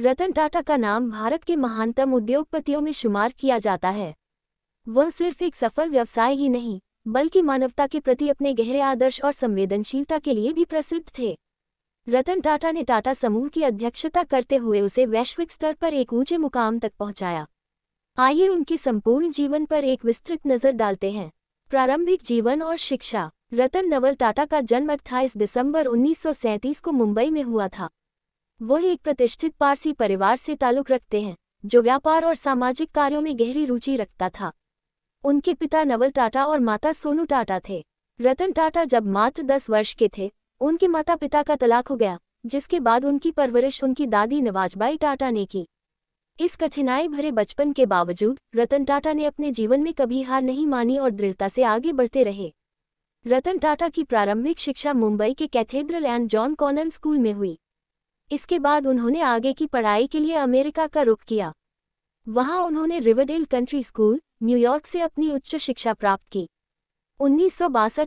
रतन टाटा का नाम भारत के महानतम उद्योगपतियों में शुमार किया जाता है वह सिर्फ एक सफल व्यवसाय ही नहीं बल्कि मानवता के प्रति अपने गहरे आदर्श और संवेदनशीलता के लिए भी प्रसिद्ध थे रतन टाटा ने टाटा समूह की अध्यक्षता करते हुए उसे वैश्विक स्तर पर एक ऊंचे मुकाम तक पहुंचाया आइए उनके संपूर्ण जीवन पर एक विस्तृत नज़र डालते हैं प्रारंभिक जीवन और शिक्षा रतन नवल टाटा का जन्म अट्ठाईस दिसंबर 1937 को मुंबई में हुआ था वह एक प्रतिष्ठित पारसी परिवार से ताल्लुक रखते हैं जो व्यापार और सामाजिक कार्यों में गहरी रुचि रखता था उनके पिता नवल टाटा और माता सोनू टाटा थे रतन टाटा जब मात्र दस वर्ष के थे उनके माता पिता का तलाक हो गया जिसके बाद उनकी परवरिश उनकी दादी नवाजबाई टाटा ने की इस कठिनाई भरे बचपन के बावजूद रतन टाटा ने अपने जीवन में कभी हार नहीं मानी और दृढ़ता से आगे बढ़ते रहे रतन टाटा की प्रारंभिक शिक्षा मुंबई के Cathedral and John Connon School में हुई इसके बाद उन्होंने आगे की पढ़ाई के लिए अमेरिका का रुख किया वहां उन्होंने रिवरडेल कंट्री स्कूल न्यूयॉर्क से अपनी उच्च शिक्षा प्राप्त की उन्नीस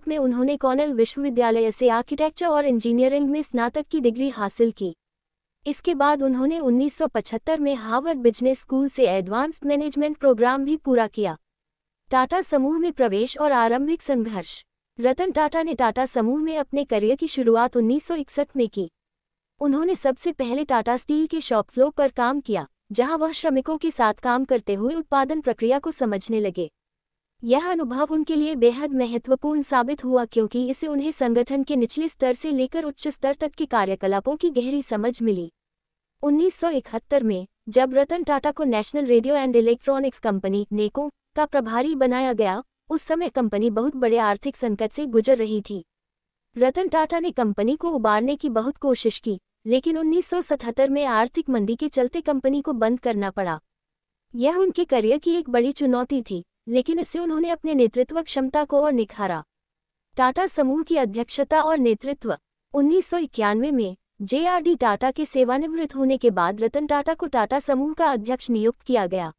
में उन्होंने कॉनल विश्वविद्यालय से आर्किटेक्चर और इंजीनियरिंग में स्नातक की डिग्री हासिल की इसके बाद उन्होंने 1975 में हार्वर्ड बिजनेस स्कूल से एडवांस्ड मैनेजमेंट प्रोग्राम भी पूरा किया टाटा समूह में प्रवेश और आरंभिक संघर्ष रतन टाटा ने टाटा समूह में अपने करियर की शुरुआत 1961 में की उन्होंने सबसे पहले टाटा स्टील के शॉप फ्लोर पर काम किया जहां वह श्रमिकों के साथ काम करते हुए उत्पादन प्रक्रिया को समझने लगे यह अनुभव उनके लिए बेहद महत्वपूर्ण साबित हुआ क्योंकि इसे उन्हें संगठन के निचले स्तर से लेकर उच्च स्तर तक के कार्यकलापों की गहरी समझ मिली 1971 में जब रतन टाटा को National Radio and Electronics Company Nelco का प्रभारी बनाया गया उस समय कंपनी बहुत बड़े आर्थिक संकट से गुजर रही थी रतन टाटा ने कंपनी को उबारने की बहुत कोशिश की लेकिन 1977 में आर्थिक मंदी के चलते कंपनी को बंद करना पड़ा यह उनके करियर की एक बड़ी चुनौती थी लेकिन इसे उन्होंने अपने नेतृत्व क्षमता को और निखारा टाटा समूह की अध्यक्षता और नेतृत्व उन्नीस में जेआरडी टाटा के सेवानिवृत्त होने के बाद रतन टाटा को टाटा समूह का अध्यक्ष नियुक्त किया गया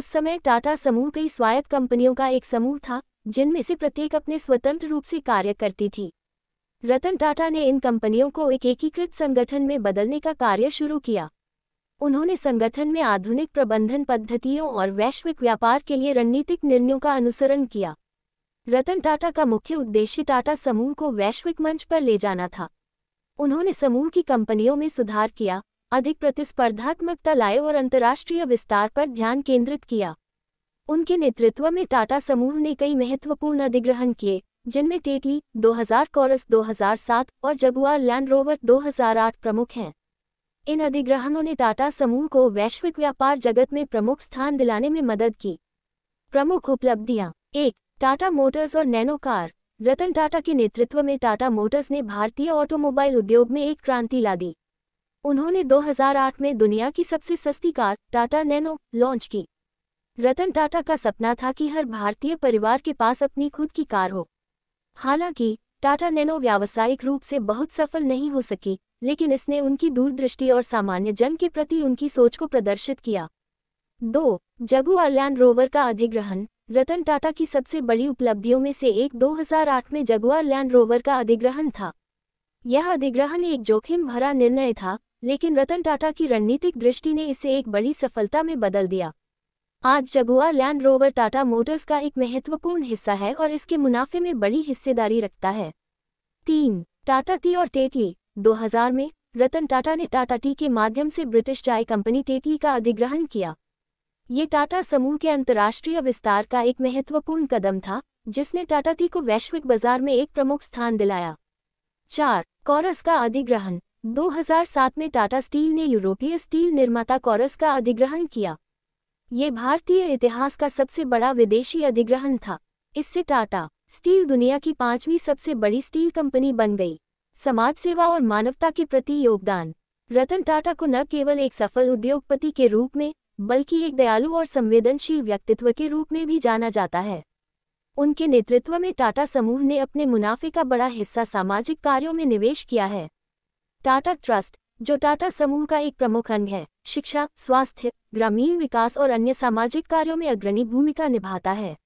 उस समय टाटा समूह कई स्वायत्त कंपनियों का एक समूह था जिनमें से प्रत्येक अपने स्वतंत्र रूप से कार्य करती थी रतन टाटा ने इन कंपनियों को एक एकीकृत संगठन में बदलने का कार्य शुरू किया उन्होंने संगठन में आधुनिक प्रबंधन पद्धतियों और वैश्विक व्यापार के लिए रणनीतिक निर्णयों का अनुसरण किया रतन टाटा का मुख्य उद्देश्य टाटा समूह को वैश्विक मंच पर ले जाना था उन्होंने समूह की कंपनियों में सुधार किया अधिक प्रतिस्पर्धात्मकता लाए और अंतर्राष्ट्रीय विस्तार पर ध्यान केंद्रित किया उनके नेतृत्व में टाटा समूह ने कई महत्वपूर्ण अधिग्रहण किए जिनमें टेटली 2000 कॉरस दो और जगुआर लैंड रोवर 2008 प्रमुख हैं इन अधिग्रहणों ने टाटा समूह को वैश्विक व्यापार जगत में प्रमुख स्थान दिलाने में मदद की प्रमुख उपलब्धियां एक टाटा मोटर्स और नैनो कार रतन टाटा के नेतृत्व में टाटा मोटर्स ने भारतीय ऑटोमोबाइल उद्योग में एक क्रांति ला दी उन्होंने 2008 में दुनिया की सबसे सस्ती कार टाटा नैनो लॉन्च की रतन टाटा का सपना था कि हर भारतीय परिवार के पास अपनी खुद की कार हो हालांकि टाटा नैनो व्यावसायिक रूप से बहुत सफल नहीं हो सकी लेकिन इसने उनकी दूरदृष्टि और सामान्य जन के प्रति उनकी सोच को प्रदर्शित किया दो जगुआर लैंड रोवर का अधिग्रहण रतन टाटा की सबसे बड़ी उपलब्धियों में से एक 2008 में जगुआर लैंड रोवर का अधिग्रहण था यह अधिग्रहण एक जोखिम भरा निर्णय था लेकिन रतन टाटा की रणनीतिक दृष्टि ने इसे एक बड़ी सफलता में बदल दिया आज Jaguar Land Rover Tata Motors का एक महत्वपूर्ण हिस्सा है और इसके मुनाफे में बड़ी हिस्सेदारी रखता है तीन टाटा टी और टेटली 2000 में रतन टाटा ने टाटा टी के माध्यम से ब्रिटिश चाय कंपनी टेटली का अधिग्रहण किया ये टाटा समूह के अंतर्राष्ट्रीय विस्तार का एक महत्वपूर्ण कदम था जिसने टाटा टी को वैश्विक बाजार में एक प्रमुख स्थान दिलाया चार कॉरस का अधिग्रहण 2007 में टाटा स्टील ने यूरोपीय स्टील निर्माता कॉरस का अधिग्रहण किया ये भारतीय इतिहास का सबसे बड़ा विदेशी अधिग्रहण था इससे टाटा स्टील दुनिया की पांचवी सबसे बड़ी स्टील कंपनी बन गई समाज सेवा और मानवता के प्रति योगदान रतन टाटा को न केवल एक सफल उद्योगपति के रूप में बल्कि एक दयालु और संवेदनशील व्यक्तित्व के रूप में भी जाना जाता है उनके नेतृत्व में टाटा समूह ने अपने मुनाफे का बड़ा हिस्सा सामाजिक कार्यों में निवेश किया है टाटा ट्रस्ट जो टाटा समूह का एक प्रमुख अंग है शिक्षा स्वास्थ्य ग्रामीण विकास और अन्य सामाजिक कार्यों में अग्रणी भूमिका निभाता है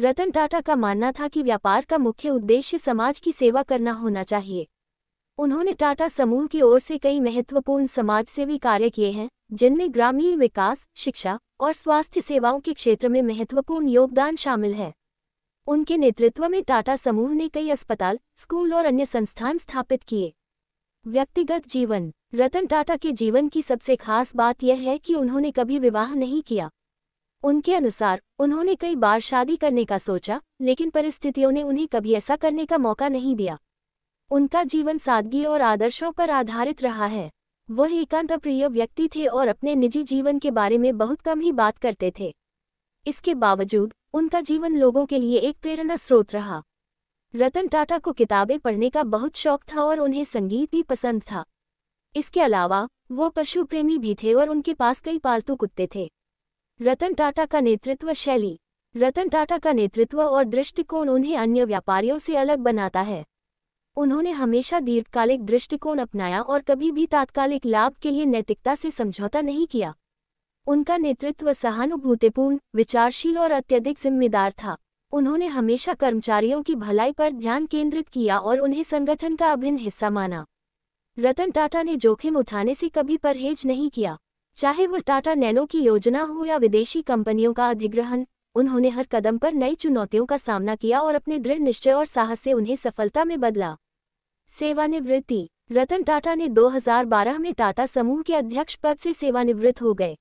रतन टाटा का मानना था कि व्यापार का मुख्य उद्देश्य समाज की सेवा करना होना चाहिए उन्होंने टाटा समूह की ओर से कई महत्वपूर्ण समाजसेवी कार्य किए हैं जिनमें ग्रामीण विकास शिक्षा और स्वास्थ्य सेवाओं के क्षेत्र में महत्वपूर्ण योगदान शामिल है उनके नेतृत्व में टाटा समूह ने कई अस्पताल स्कूल और अन्य संस्थान स्थापित किए व्यक्तिगत जीवन रतन टाटा के जीवन की सबसे खास बात यह है कि उन्होंने कभी विवाह नहीं किया उनके अनुसार उन्होंने कई बार शादी करने का सोचा लेकिन परिस्थितियों ने उन्हें कभी ऐसा करने का मौका नहीं दिया उनका जीवन सादगी और आदर्शों पर आधारित रहा है वह एकांत प्रिय व्यक्ति थे और अपने निजी जीवन के बारे में बहुत कम ही बात करते थे इसके बावजूद उनका जीवन लोगों के लिए एक प्रेरणा स्रोत रहा रतन टाटा को किताबें पढ़ने का बहुत शौक था और उन्हें संगीत भी पसंद था इसके अलावा वो पशु प्रेमी भी थे और उनके पास कई पालतू कुत्ते थे रतन टाटा का नेतृत्व शैली रतन टाटा का नेतृत्व और दृष्टिकोण उन्हें अन्य व्यापारियों से अलग बनाता है उन्होंने हमेशा दीर्घकालिक दृष्टिकोण अपनाया और कभी भी तात्कालिक लाभ के लिए नैतिकता से समझौता नहीं किया उनका नेतृत्व सहानुभूतिपूर्ण विचारशील और अत्यधिक जिम्मेदार था उन्होंने हमेशा कर्मचारियों की भलाई पर ध्यान केंद्रित किया और उन्हें संगठन का अभिन्न हिस्सा माना रतन टाटा ने जोखिम उठाने से कभी परहेज नहीं किया चाहे वह टाटा नैनो की योजना हो या विदेशी कंपनियों का अधिग्रहण उन्होंने हर कदम पर नई चुनौतियों का सामना किया और अपने दृढ़ निश्चय और साहस से उन्हें सफलता में बदला सेवानिवृत्ति रतन टाटा ने 2012 में टाटा समूह के अध्यक्ष पद से सेवानिवृत्त हो गए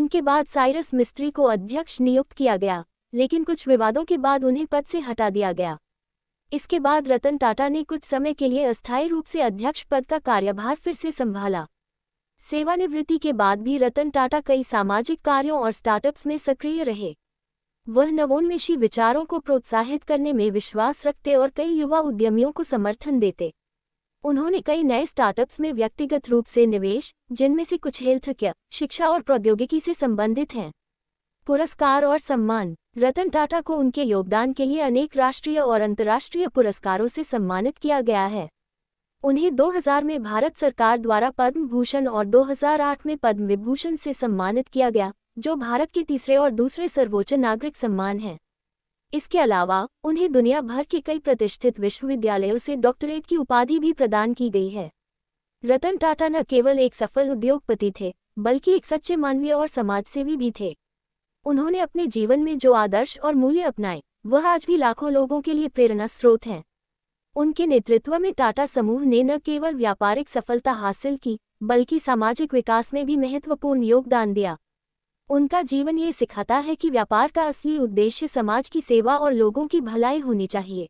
उनके बाद साइरस मिस्त्री को अध्यक्ष नियुक्त किया गया लेकिन कुछ विवादों के बाद उन्हें पद से हटा दिया गया इसके बाद रतन टाटा ने कुछ समय के लिए अस्थायी रूप से अध्यक्ष पद का कार्यभार फिर से संभाला सेवानिवृत्ति के बाद भी रतन टाटा कई सामाजिक कार्यों और स्टार्टअप्स में सक्रिय रहे वह नवोन्मेषी विचारों को प्रोत्साहित करने में विश्वास रखते और कई युवा उद्यमियों को समर्थन देते उन्होंने कई नए स्टार्टअप्स में व्यक्तिगत रूप से निवेश जिनमें से कुछ हेल्थ केयर शिक्षा और प्रौद्योगिकी से संबंधित हैं पुरस्कार और सम्मान रतन टाटा को उनके योगदान के लिए अनेक राष्ट्रीय और अंतर्राष्ट्रीय पुरस्कारों से सम्मानित किया गया है उन्हें 2000 में भारत सरकार द्वारा पद्म भूषण और 2008 में पद्म विभूषण से सम्मानित किया गया जो भारत के तीसरे और दूसरे सर्वोच्च नागरिक सम्मान हैं इसके अलावा उन्हें दुनिया भर के कई प्रतिष्ठित विश्वविद्यालयों से डॉक्टरेट की उपाधि भी प्रदान की गई है रतन टाटा न केवल एक सफल उद्योगपति थे बल्कि एक सच्चे मानवीय और समाजसेवी भी थे उन्होंने अपने जीवन में जो आदर्श और मूल्य अपनाए वह आज भी लाखों लोगों के लिए प्रेरणा स्रोत हैं उनके नेतृत्व में टाटा समूह ने न केवल व्यापारिक सफलता हासिल की बल्कि सामाजिक विकास में भी महत्वपूर्ण योगदान दिया उनका जीवन ये सिखाता है कि व्यापार का असली उद्देश्य समाज की सेवा और लोगों की भलाई होनी चाहिए